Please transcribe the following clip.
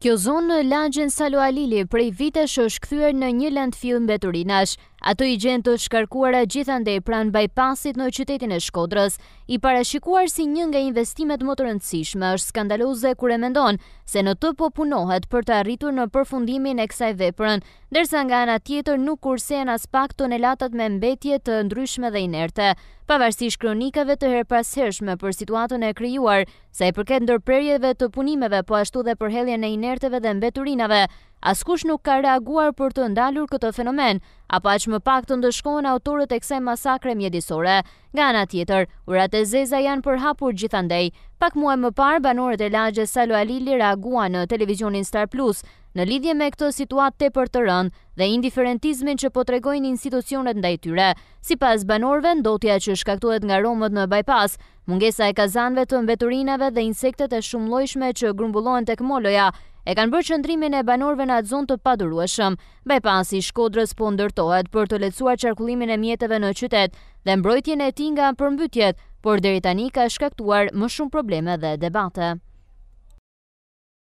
Kjo zonë në lanqën Salo Alili prej vitesh është këthyër në një landfill mbeturinash. Ato i gjenë të shkarkuara gjithande i pran bajpasit në qytetin e Shkodrës, i parashikuar si një nga investimet më të rëndësishme është skandaloze kure mendon se në të po punohet për të arritur në përfundimin e kësaj veprën, dërsa nga ana tjetër nuk kursen as pak të me mbetje të ndryshme dhe inerte, pavarësish kronikave të herpashershme për situatën e kryuar, sa i përket ndërprerjeve të punimeve po ashtu dhe përheljen e inerteve dhe mbeturinave, Askush nuk ka reaguar për të ndalur këtë fenomen, apo aq më pak të ndëshkohen autorët e kësaj masakre mjedisore. Nga ana tjetër, urat e zeza janë përhapur gjithandej. Pak muaj më parë, banorët e lagjës Salo Alili reaguan në televizionin Star Plus në lidhje me këtë situatë tepër të rënd dhe indiferentizmin që po tregojnë institucionet ndaj tyre. Sipas banorëve, ndotja që shkaktohet nga romët në bypass, mungesa e kazanëve të mbeturinave dhe insektet e shumëllojshme që grumbullohen tek moloja e kanë bërë qëndrimin e banorve në atë zonë të padurueshëm. Bypassi i Shkodrës po ndërtohet për të lecuar qarkullimin e mjeteve në qytet dhe mbrojtjen e tij nga përmbytjet, por deri tani ka shkaktuar më shumë probleme dhe debate.